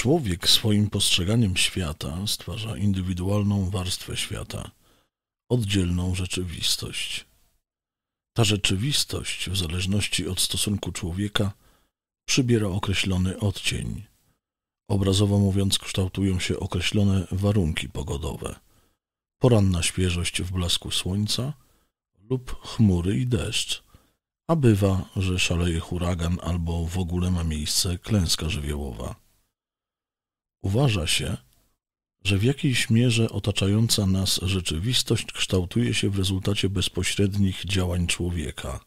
Człowiek swoim postrzeganiem świata stwarza indywidualną warstwę świata, oddzielną rzeczywistość. Ta rzeczywistość, w zależności od stosunku człowieka, przybiera określony odcień. Obrazowo mówiąc, kształtują się określone warunki pogodowe. Poranna świeżość w blasku słońca lub chmury i deszcz, a bywa, że szaleje huragan albo w ogóle ma miejsce klęska żywiołowa. Uważa się, że w jakiejś mierze otaczająca nas rzeczywistość kształtuje się w rezultacie bezpośrednich działań człowieka.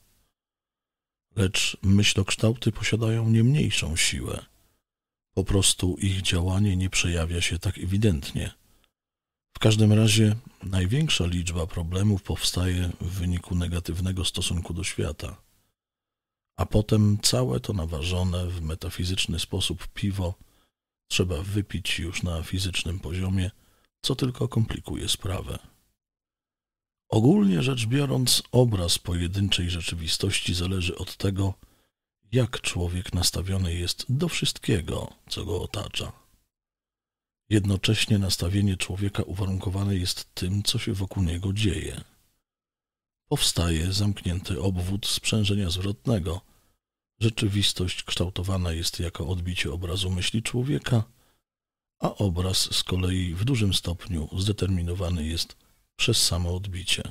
Lecz myślokształty posiadają nie mniejszą siłę. Po prostu ich działanie nie przejawia się tak ewidentnie. W każdym razie największa liczba problemów powstaje w wyniku negatywnego stosunku do świata. A potem całe to naważone w metafizyczny sposób piwo trzeba wypić już na fizycznym poziomie, co tylko komplikuje sprawę. Ogólnie rzecz biorąc, obraz pojedynczej rzeczywistości zależy od tego, jak człowiek nastawiony jest do wszystkiego, co go otacza. Jednocześnie nastawienie człowieka uwarunkowane jest tym, co się wokół niego dzieje. Powstaje zamknięty obwód sprzężenia zwrotnego – Rzeczywistość kształtowana jest jako odbicie obrazu myśli człowieka, a obraz z kolei w dużym stopniu zdeterminowany jest przez samo odbicie.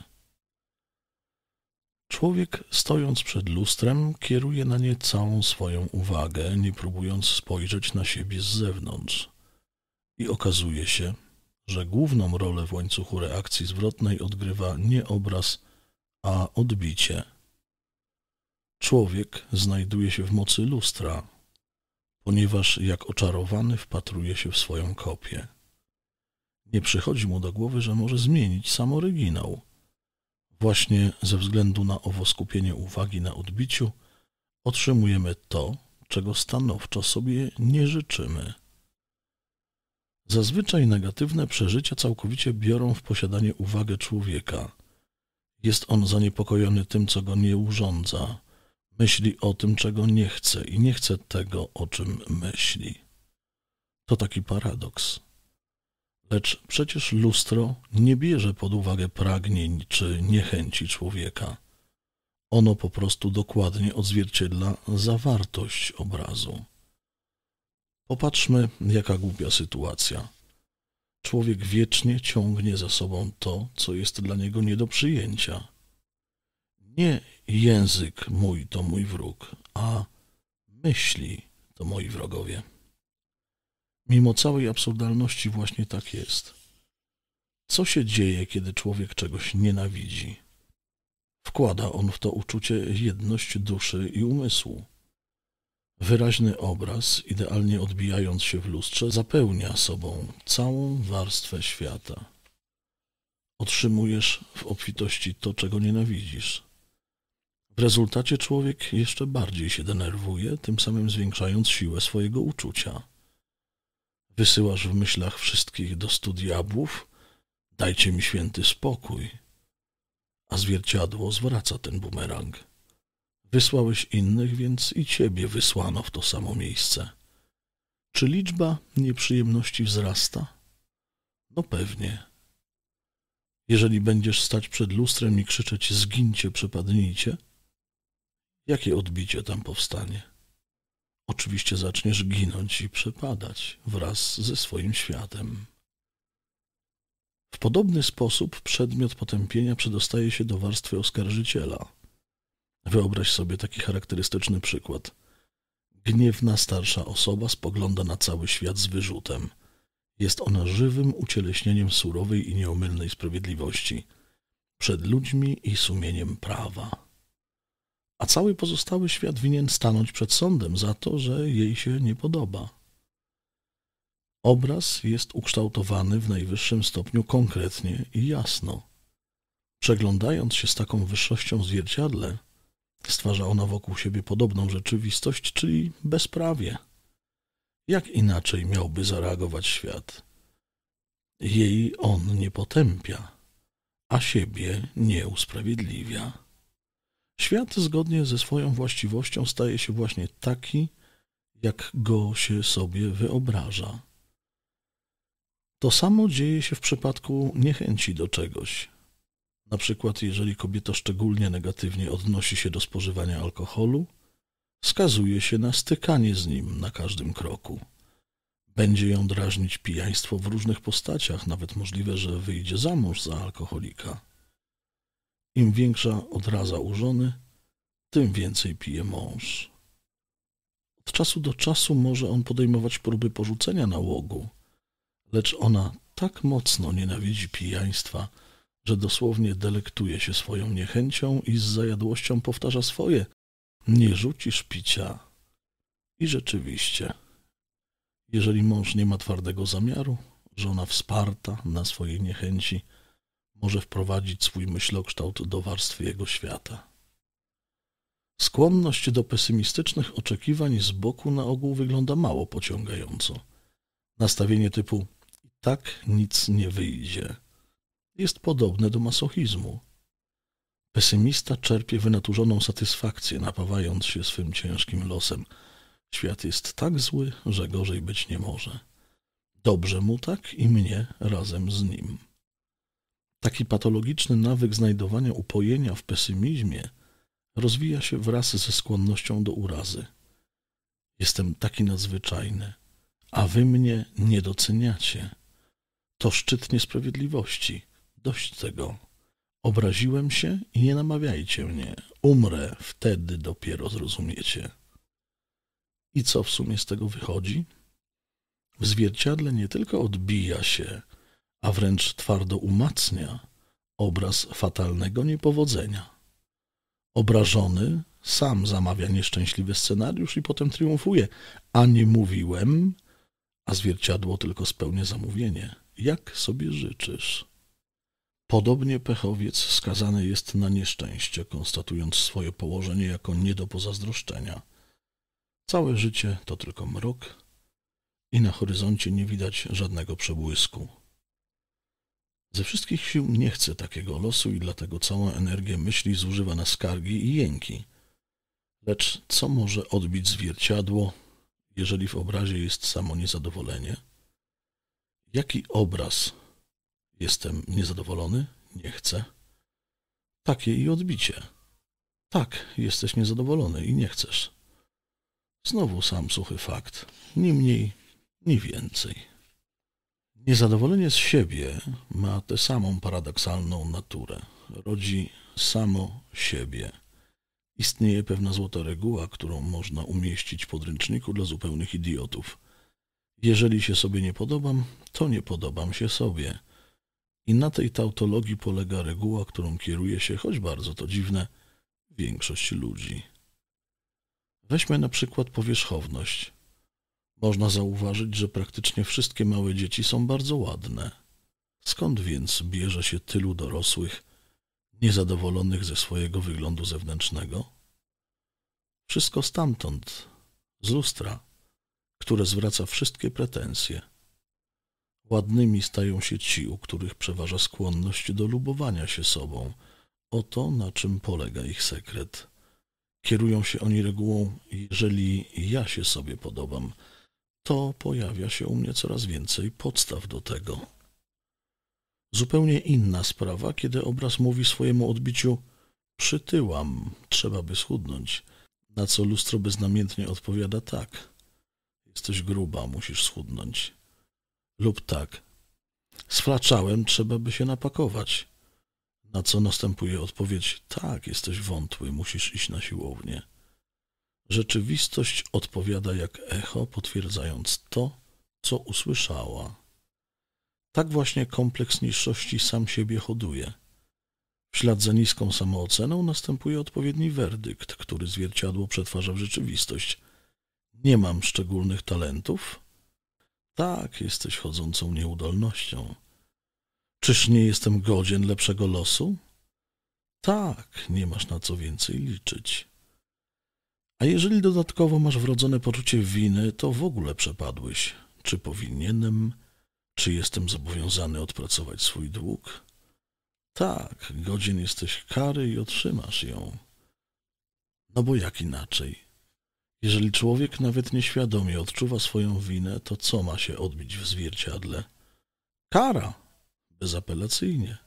Człowiek, stojąc przed lustrem, kieruje na nie całą swoją uwagę, nie próbując spojrzeć na siebie z zewnątrz. I okazuje się, że główną rolę w łańcuchu reakcji zwrotnej odgrywa nie obraz, a odbicie człowiek znajduje się w mocy lustra, ponieważ jak oczarowany wpatruje się w swoją kopię. Nie przychodzi mu do głowy, że może zmienić sam oryginał. Właśnie ze względu na owo skupienie uwagi na odbiciu otrzymujemy to, czego stanowczo sobie nie życzymy. Zazwyczaj negatywne przeżycia całkowicie biorą w posiadanie uwagę człowieka. Jest on zaniepokojony tym, co go nie urządza, myśli o tym, czego nie chce i nie chce tego, o czym myśli. To taki paradoks. Lecz przecież lustro nie bierze pod uwagę pragnień czy niechęci człowieka. Ono po prostu dokładnie odzwierciedla zawartość obrazu. Popatrzmy, jaka głupia sytuacja. Człowiek wiecznie ciągnie za sobą to, co jest dla niego nie do przyjęcia. Nie Język mój to mój wróg, a myśli to moi wrogowie. Mimo całej absurdalności właśnie tak jest. Co się dzieje, kiedy człowiek czegoś nienawidzi? Wkłada on w to uczucie jedność duszy i umysłu. Wyraźny obraz, idealnie odbijając się w lustrze, zapełnia sobą całą warstwę świata. Otrzymujesz w obfitości to, czego nienawidzisz. W rezultacie człowiek jeszcze bardziej się denerwuje, tym samym zwiększając siłę swojego uczucia. Wysyłasz w myślach wszystkich do stu diabłów, dajcie mi święty spokój. A zwierciadło zwraca ten bumerang. Wysłałeś innych, więc i ciebie wysłano w to samo miejsce. Czy liczba nieprzyjemności wzrasta? No pewnie. Jeżeli będziesz stać przed lustrem i krzyczeć zgincie, przepadnijcie, jakie odbicie tam powstanie? Oczywiście zaczniesz ginąć i przepadać wraz ze swoim światem. W podobny sposób przedmiot potępienia przedostaje się do warstwy oskarżyciela. Wyobraź sobie taki charakterystyczny przykład. Gniewna starsza osoba spogląda na cały świat z wyrzutem. Jest ona żywym ucieleśnieniem surowej i nieomylnej sprawiedliwości przed ludźmi i sumieniem prawa a cały pozostały świat winien stanąć przed sądem za to, że jej się nie podoba. Obraz jest ukształtowany w najwyższym stopniu konkretnie i jasno. Przeglądając się z taką wyższością w zwierciadle, stwarza ona wokół siebie podobną rzeczywistość, czyli bezprawie. Jak inaczej miałby zareagować świat? Jej on nie potępia, a siebie nie usprawiedliwia. Świat zgodnie ze swoją właściwością staje się właśnie taki, jak go się sobie wyobraża. To samo dzieje się w przypadku niechęci do czegoś. Na przykład, jeżeli kobieta szczególnie negatywnie odnosi się do spożywania alkoholu, skazuje się na stykanie z nim na każdym kroku. Będzie ją drażnić pijaństwo w różnych postaciach, nawet możliwe, że wyjdzie za mąż za alkoholika. Im większa odraza u żony, tym więcej pije mąż. Od czasu do czasu może on podejmować próby porzucenia nałogu, lecz ona tak mocno nienawidzi pijaństwa, że dosłownie delektuje się swoją niechęcią i z zajadłością powtarza swoje: Nie rzucisz picia. I rzeczywiście, jeżeli mąż nie ma twardego zamiaru, żona wsparta na swojej niechęci może wprowadzić swój myślokształt do warstwy jego świata. Skłonność do pesymistycznych oczekiwań z boku na ogół wygląda mało pociągająco. Nastawienie typu tak nic nie wyjdzie jest podobne do masochizmu. Pesymista czerpie wynaturzoną satysfakcję, napawając się swym ciężkim losem. Świat jest tak zły, że gorzej być nie może. Dobrze mu tak i mnie razem z nim. Taki patologiczny nawyk znajdowania upojenia w pesymizmie rozwija się wraz ze skłonnością do urazy. Jestem taki nadzwyczajny, a wy mnie nie doceniacie. To szczyt niesprawiedliwości. Dość tego. Obraziłem się i nie namawiajcie mnie. Umrę, wtedy dopiero zrozumiecie. I co w sumie z tego wychodzi? W zwierciadle nie tylko odbija się a wręcz twardo umacnia obraz fatalnego niepowodzenia. Obrażony sam zamawia nieszczęśliwy scenariusz i potem triumfuje. A nie mówiłem, a zwierciadło tylko spełnia zamówienie. Jak sobie życzysz? Podobnie pechowiec skazany jest na nieszczęście, konstatując swoje położenie jako nie do pozazdroszczenia. Całe życie to tylko mrok i na horyzoncie nie widać żadnego przebłysku. Ze wszystkich sił nie chce takiego losu i dlatego całą energię myśli zużywa na skargi i jęki. Lecz co może odbić zwierciadło, jeżeli w obrazie jest samo niezadowolenie? Jaki obraz? Jestem niezadowolony? Nie chcę. Takie i odbicie. Tak, jesteś niezadowolony i nie chcesz. Znowu sam suchy fakt, ni mniej, ni więcej. Niezadowolenie z siebie ma tę samą paradoksalną naturę. Rodzi samo siebie. Istnieje pewna złota reguła, którą można umieścić w podręczniku dla zupełnych idiotów. Jeżeli się sobie nie podobam, to nie podobam się sobie. I na tej tautologii polega reguła, którą kieruje się, choć bardzo to dziwne, większość ludzi. Weźmy na przykład powierzchowność. Można zauważyć, że praktycznie wszystkie małe dzieci są bardzo ładne. Skąd więc bierze się tylu dorosłych, niezadowolonych ze swojego wyglądu zewnętrznego? Wszystko stamtąd, z lustra, które zwraca wszystkie pretensje. Ładnymi stają się ci, u których przeważa skłonność do lubowania się sobą. Oto na czym polega ich sekret. Kierują się oni regułą, jeżeli ja się sobie podobam – to pojawia się u mnie coraz więcej podstaw do tego. Zupełnie inna sprawa, kiedy obraz mówi swojemu odbiciu: Przytyłam, trzeba by schudnąć. Na co lustro beznamiętnie odpowiada tak: Jesteś gruba, musisz schudnąć. Lub tak: Sflaczałem, trzeba by się napakować. Na co następuje odpowiedź: Tak, jesteś wątły, musisz iść na siłownię. Rzeczywistość odpowiada jak echo, potwierdzając to, co usłyszała. Tak właśnie kompleks niższości sam siebie hoduje. W ślad za niską samooceną następuje odpowiedni werdykt, który zwierciadło przetwarza w rzeczywistość. Nie mam szczególnych talentów? Tak, jesteś chodzącą nieudolnością. Czyż nie jestem godzien lepszego losu? Tak, nie masz na co więcej liczyć. A jeżeli dodatkowo masz wrodzone poczucie winy, to w ogóle przepadłeś. Czy powinienem? Czy jestem zobowiązany odpracować swój dług? Tak, godzien jesteś kary i otrzymasz ją. No bo jak inaczej? Jeżeli człowiek nawet nieświadomie odczuwa swoją winę, to co ma się odbić w zwierciadle? Kara! Bezapelacyjnie.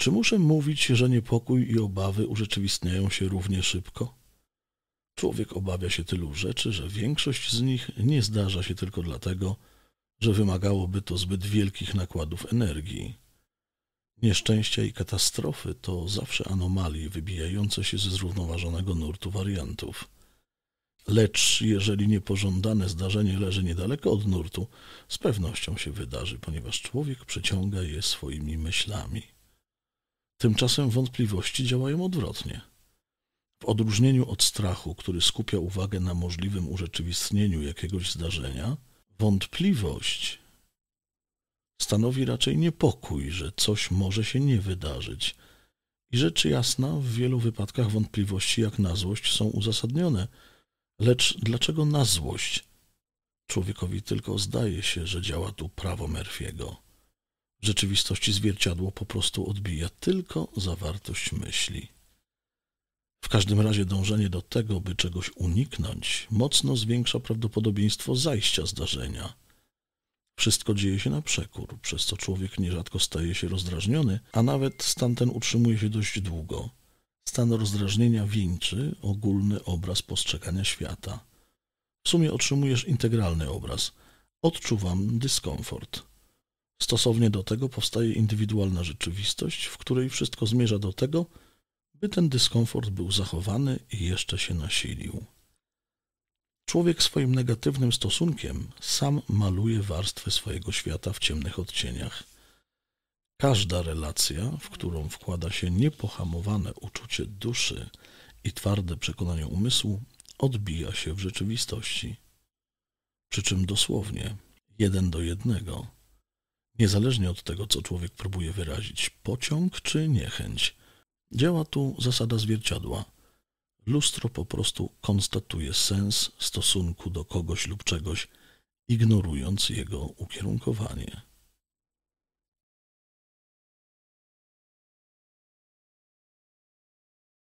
Czy muszę mówić, że niepokój i obawy urzeczywistniają się równie szybko? Człowiek obawia się tylu rzeczy, że większość z nich nie zdarza się tylko dlatego, że wymagałoby to zbyt wielkich nakładów energii. Nieszczęścia i katastrofy to zawsze anomalie wybijające się ze zrównoważonego nurtu wariantów. Lecz jeżeli niepożądane zdarzenie leży niedaleko od nurtu, z pewnością się wydarzy, ponieważ człowiek przyciąga je swoimi myślami. Tymczasem wątpliwości działają odwrotnie – w odróżnieniu od strachu, który skupia uwagę na możliwym urzeczywistnieniu jakiegoś zdarzenia, wątpliwość stanowi raczej niepokój, że coś może się nie wydarzyć. I rzecz jasna, w wielu wypadkach wątpliwości jak na złość są uzasadnione. Lecz dlaczego na złość? Człowiekowi tylko zdaje się, że działa tu prawo Murphy'ego. W rzeczywistości zwierciadło po prostu odbija tylko zawartość myśli. W każdym razie dążenie do tego, by czegoś uniknąć, mocno zwiększa prawdopodobieństwo zajścia zdarzenia. Wszystko dzieje się na przekór, przez co człowiek nierzadko staje się rozdrażniony, a nawet stan ten utrzymuje się dość długo. Stan rozdrażnienia wieńczy ogólny obraz postrzegania świata. W sumie otrzymujesz integralny obraz. Odczuwam dyskomfort. Stosownie do tego powstaje indywidualna rzeczywistość, w której wszystko zmierza do tego, by ten dyskomfort był zachowany i jeszcze się nasilił. Człowiek swoim negatywnym stosunkiem sam maluje warstwy swojego świata w ciemnych odcieniach. Każda relacja, w którą wkłada się niepohamowane uczucie duszy i twarde przekonanie umysłu, odbija się w rzeczywistości. Przy czym dosłownie, jeden do jednego. Niezależnie od tego, co człowiek próbuje wyrazić, pociąg czy niechęć – Działa tu zasada zwierciadła. Lustro po prostu konstatuje sens stosunku do kogoś lub czegoś, ignorując jego ukierunkowanie.